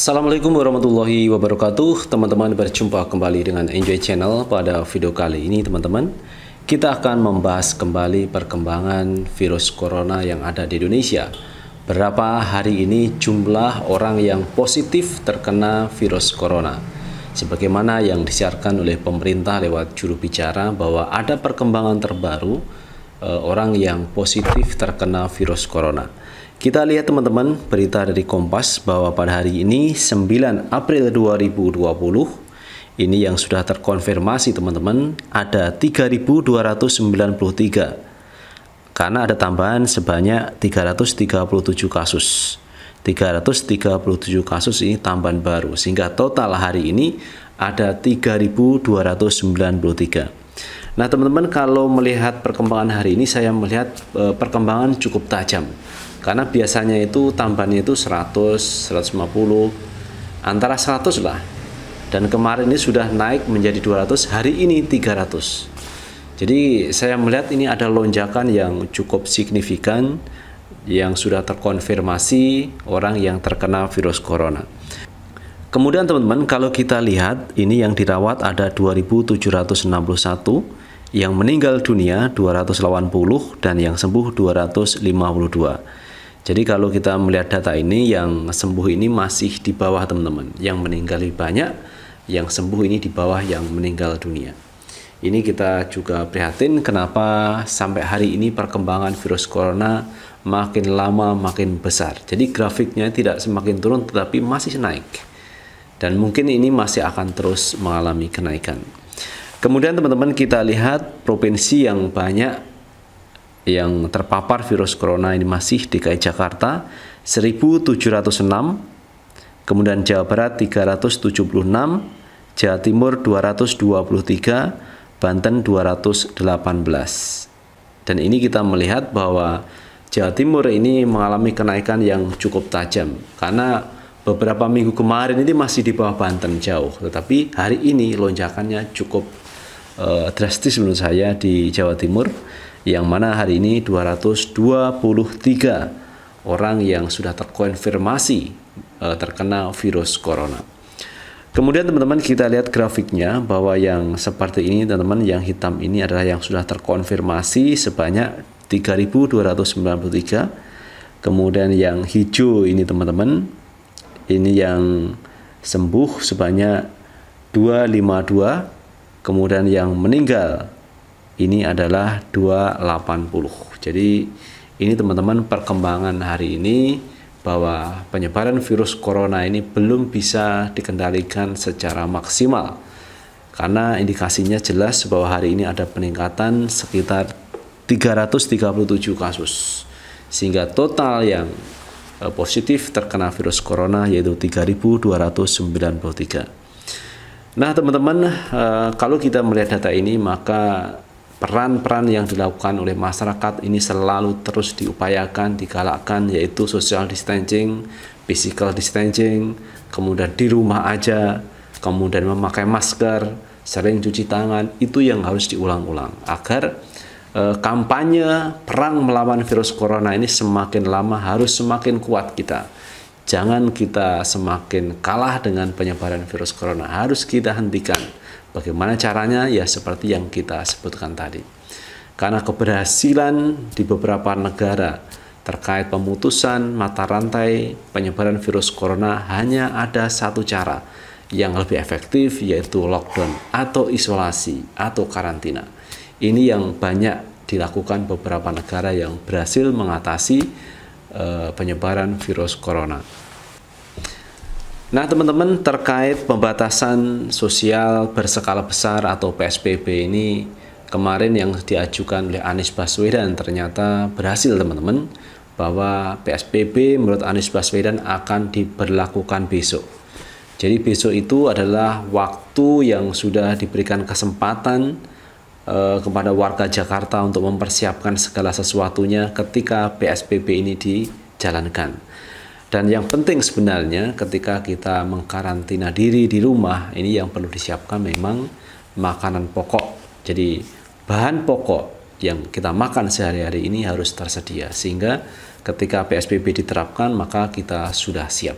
Assalamualaikum warahmatullahi wabarakatuh Teman-teman berjumpa kembali dengan Enjoy Channel Pada video kali ini teman-teman Kita akan membahas kembali perkembangan virus corona yang ada di Indonesia Berapa hari ini jumlah orang yang positif terkena virus corona Sebagaimana yang disiarkan oleh pemerintah lewat juru bicara Bahwa ada perkembangan terbaru eh, Orang yang positif terkena virus corona kita lihat teman-teman berita dari Kompas bahwa pada hari ini 9 April 2020 ini yang sudah terkonfirmasi teman-teman ada 3.293 karena ada tambahan sebanyak 337 kasus. 337 kasus ini tambahan baru sehingga total hari ini ada 3293. Nah, teman-teman kalau melihat perkembangan hari ini saya melihat eh, perkembangan cukup tajam karena biasanya itu tambahannya itu 100, 150 antara 100 lah dan kemarin ini sudah naik menjadi 200 hari ini 300 jadi saya melihat ini ada lonjakan yang cukup signifikan yang sudah terkonfirmasi orang yang terkena virus corona kemudian teman-teman kalau kita lihat ini yang dirawat ada 2761 yang meninggal dunia 280 dan yang sembuh 252 jadi kalau kita melihat data ini yang sembuh ini masih di bawah teman-teman, yang meninggal lebih banyak, yang sembuh ini di bawah yang meninggal dunia. Ini kita juga prihatin kenapa sampai hari ini perkembangan virus corona makin lama makin besar. Jadi grafiknya tidak semakin turun tetapi masih naik. Dan mungkin ini masih akan terus mengalami kenaikan. Kemudian teman-teman kita lihat provinsi yang banyak yang terpapar virus corona ini masih DKI Jakarta 1706, kemudian Jawa Barat 376, Jawa Timur 223, Banten 218. Dan ini kita melihat bahwa Jawa Timur ini mengalami kenaikan yang cukup tajam karena beberapa minggu kemarin ini masih di bawah Banten jauh, tetapi hari ini lonjakannya cukup uh, drastis menurut saya di Jawa Timur yang mana hari ini 223 orang yang sudah terkonfirmasi uh, terkena virus corona. Kemudian teman-teman kita lihat grafiknya bahwa yang seperti ini teman-teman yang hitam ini adalah yang sudah terkonfirmasi sebanyak 3293. Kemudian yang hijau ini teman-teman ini yang sembuh sebanyak 252. Kemudian yang meninggal ini adalah 280. Jadi ini teman-teman perkembangan hari ini bahwa penyebaran virus corona ini belum bisa dikendalikan secara maksimal. Karena indikasinya jelas bahwa hari ini ada peningkatan sekitar 337 kasus. Sehingga total yang e, positif terkena virus corona yaitu 3293. Nah, teman-teman, e, kalau kita melihat data ini maka peran-peran yang dilakukan oleh masyarakat ini selalu terus diupayakan, digalakkan yaitu social distancing, physical distancing, kemudian di rumah aja, kemudian memakai masker, sering cuci tangan, itu yang harus diulang-ulang agar eh, kampanye perang melawan virus corona ini semakin lama harus semakin kuat kita. Jangan kita semakin kalah dengan penyebaran virus corona, harus kita hentikan Bagaimana caranya? Ya seperti yang kita sebutkan tadi. Karena keberhasilan di beberapa negara terkait pemutusan mata rantai penyebaran virus corona hanya ada satu cara yang lebih efektif yaitu lockdown atau isolasi atau karantina. Ini yang banyak dilakukan beberapa negara yang berhasil mengatasi eh, penyebaran virus corona. Nah, teman-teman, terkait pembatasan sosial berskala besar atau PSBB ini kemarin yang diajukan oleh Anies Baswedan ternyata berhasil, teman-teman, bahwa PSBB menurut Anies Baswedan akan diberlakukan besok. Jadi besok itu adalah waktu yang sudah diberikan kesempatan eh, kepada warga Jakarta untuk mempersiapkan segala sesuatunya ketika PSBB ini dijalankan. Dan yang penting sebenarnya ketika kita mengkarantina diri di rumah, ini yang perlu disiapkan memang makanan pokok. Jadi bahan pokok yang kita makan sehari-hari ini harus tersedia sehingga ketika PSBB diterapkan maka kita sudah siap.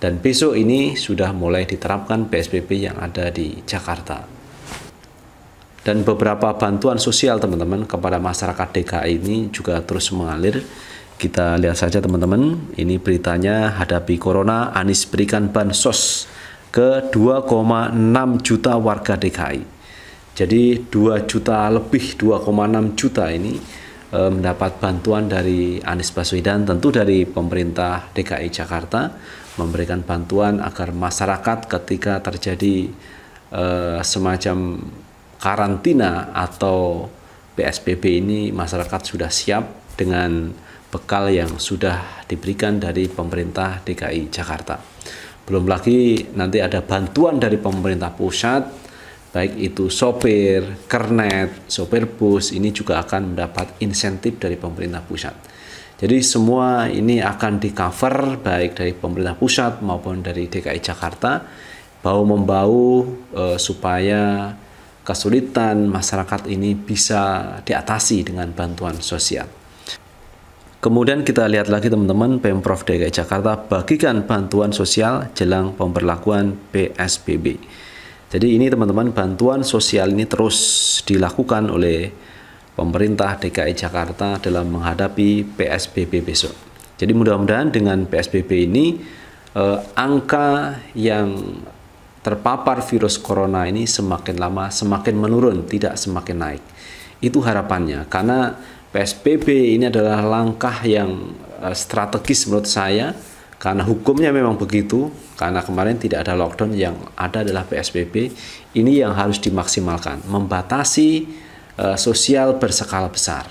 Dan besok ini sudah mulai diterapkan PSBB yang ada di Jakarta. Dan beberapa bantuan sosial teman-teman kepada masyarakat DKI ini juga terus mengalir kita lihat saja teman-teman, ini beritanya hadapi corona Anies berikan bansos ke 2,6 juta warga DKI. Jadi 2 juta lebih 2,6 juta ini e, mendapat bantuan dari Anies Baswedan tentu dari pemerintah DKI Jakarta memberikan bantuan agar masyarakat ketika terjadi e, semacam karantina atau PSBB ini masyarakat sudah siap dengan bekal yang sudah diberikan dari pemerintah DKI Jakarta. Belum lagi nanti ada bantuan dari pemerintah pusat, baik itu sopir, kernet, sopir bus, ini juga akan mendapat insentif dari pemerintah pusat. Jadi semua ini akan di cover baik dari pemerintah pusat maupun dari DKI Jakarta, bau membau e, supaya kesulitan masyarakat ini bisa diatasi dengan bantuan sosial. Kemudian kita lihat lagi teman-teman Pemprov DKI Jakarta bagikan bantuan sosial jelang pemberlakuan PSBB. Jadi ini teman-teman bantuan sosial ini terus dilakukan oleh pemerintah DKI Jakarta dalam menghadapi PSBB besok. Jadi mudah-mudahan dengan PSBB ini eh, angka yang terpapar virus corona ini semakin lama semakin menurun, tidak semakin naik. Itu harapannya karena PSBB ini adalah langkah yang eh, strategis menurut saya karena hukumnya memang begitu karena kemarin tidak ada lockdown yang ada adalah PSBB ini yang harus dimaksimalkan membatasi eh, sosial berskala besar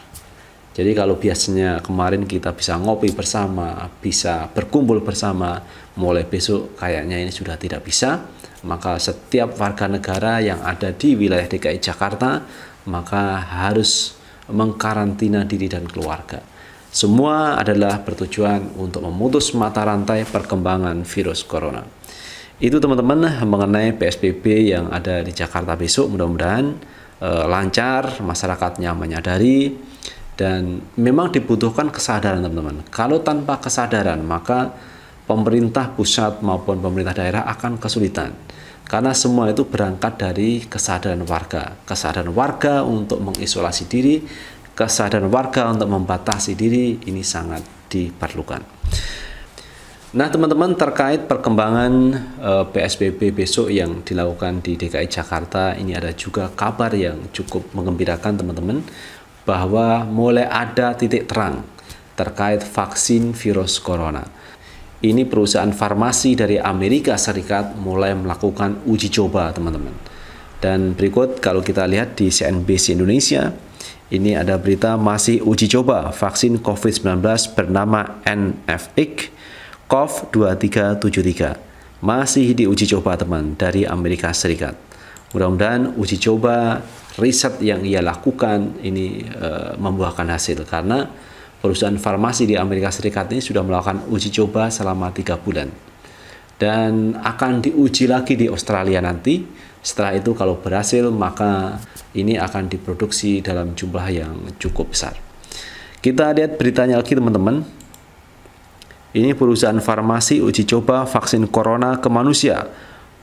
jadi kalau biasanya kemarin kita bisa ngopi bersama bisa berkumpul bersama mulai besok kayaknya ini sudah tidak bisa maka setiap warga negara yang ada di wilayah DKI Jakarta maka harus mengkarantina diri dan keluarga. Semua adalah bertujuan untuk memutus mata rantai perkembangan virus corona. Itu teman-teman mengenai PSBB yang ada di Jakarta besok mudah-mudahan e, lancar, masyarakatnya menyadari dan memang dibutuhkan kesadaran teman-teman. Kalau tanpa kesadaran maka pemerintah pusat maupun pemerintah daerah akan kesulitan karena semua itu berangkat dari kesadaran warga. Kesadaran warga untuk mengisolasi diri, kesadaran warga untuk membatasi diri ini sangat diperlukan. Nah, teman-teman terkait perkembangan eh, PSBB besok yang dilakukan di DKI Jakarta ini ada juga kabar yang cukup mengembirakan teman-teman bahwa mulai ada titik terang terkait vaksin virus corona ini perusahaan farmasi dari Amerika Serikat mulai melakukan uji coba teman-teman. Dan berikut kalau kita lihat di CNBC Indonesia, ini ada berita masih uji coba vaksin COVID-19 bernama NFX COV2373. Masih diuji coba teman dari Amerika Serikat. Mudah-mudahan uji coba riset yang ia lakukan ini uh, membuahkan hasil karena perusahaan farmasi di Amerika Serikat ini sudah melakukan uji coba selama tiga bulan dan akan diuji lagi di Australia nanti. Setelah itu kalau berhasil maka ini akan diproduksi dalam jumlah yang cukup besar. Kita lihat beritanya lagi teman-teman. Ini perusahaan farmasi uji coba vaksin corona ke manusia.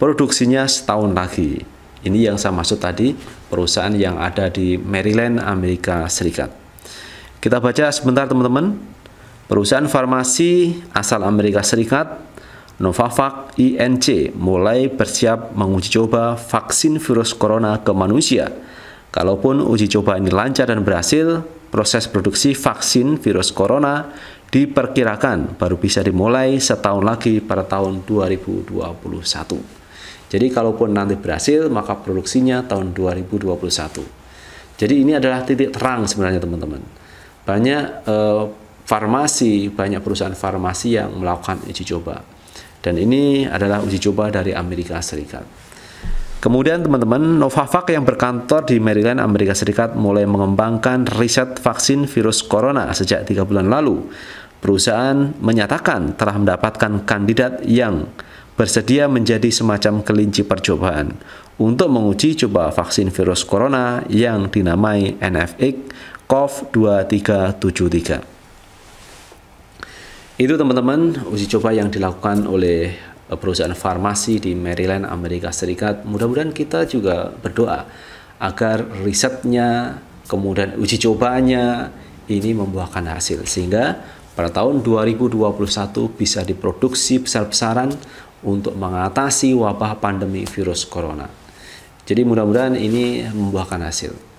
Produksinya setahun lagi. Ini yang saya maksud tadi, perusahaan yang ada di Maryland, Amerika Serikat. Kita baca sebentar teman-teman. Perusahaan farmasi asal Amerika Serikat, Novavax INC, mulai bersiap menguji coba vaksin virus corona ke manusia. Kalaupun uji coba ini lancar dan berhasil, proses produksi vaksin virus corona diperkirakan baru bisa dimulai setahun lagi pada tahun 2021. Jadi kalaupun nanti berhasil, maka produksinya tahun 2021. Jadi ini adalah titik terang sebenarnya teman-teman banyak eh, farmasi, banyak perusahaan farmasi yang melakukan uji coba. Dan ini adalah uji coba dari Amerika Serikat. Kemudian teman-teman, Novavax yang berkantor di Maryland, Amerika Serikat mulai mengembangkan riset vaksin virus corona sejak tiga bulan lalu. Perusahaan menyatakan telah mendapatkan kandidat yang bersedia menjadi semacam kelinci percobaan untuk menguji coba vaksin virus corona yang dinamai NFX Qaf 2373. Itu teman-teman uji coba yang dilakukan oleh eh, perusahaan farmasi di Maryland, Amerika Serikat. Mudah-mudahan kita juga berdoa agar risetnya, kemudian uji cobanya ini membuahkan hasil sehingga pada tahun 2021 bisa diproduksi besar-besaran untuk mengatasi wabah pandemi virus corona. Jadi mudah-mudahan ini membuahkan hasil.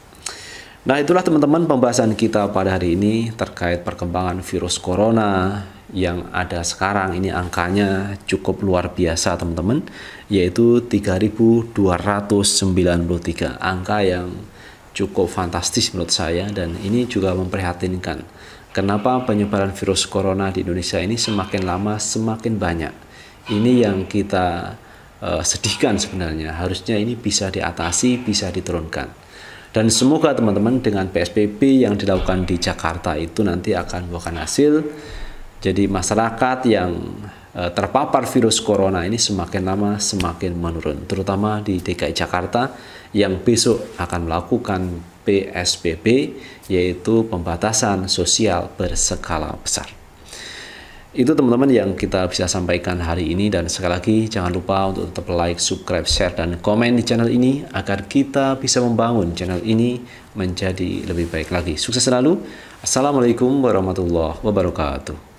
Nah, itulah teman-teman pembahasan kita pada hari ini terkait perkembangan virus corona yang ada sekarang ini angkanya cukup luar biasa, teman-teman, yaitu 3293 angka yang cukup fantastis menurut saya dan ini juga memprihatinkan. Kenapa penyebaran virus corona di Indonesia ini semakin lama semakin banyak? Ini yang kita uh, sedihkan sebenarnya. Harusnya ini bisa diatasi, bisa diturunkan. Dan semoga teman-teman dengan PSBB yang dilakukan di Jakarta itu nanti akan bukan hasil. Jadi masyarakat yang eh, terpapar virus corona ini semakin lama semakin menurun, terutama di DKI Jakarta yang besok akan melakukan PSBB yaitu pembatasan sosial berskala besar itu teman-teman yang kita bisa sampaikan hari ini dan sekali lagi jangan lupa untuk tetap like, subscribe, share dan komen di channel ini agar kita bisa membangun channel ini menjadi lebih baik lagi. Sukses selalu. Assalamualaikum warahmatullahi wabarakatuh.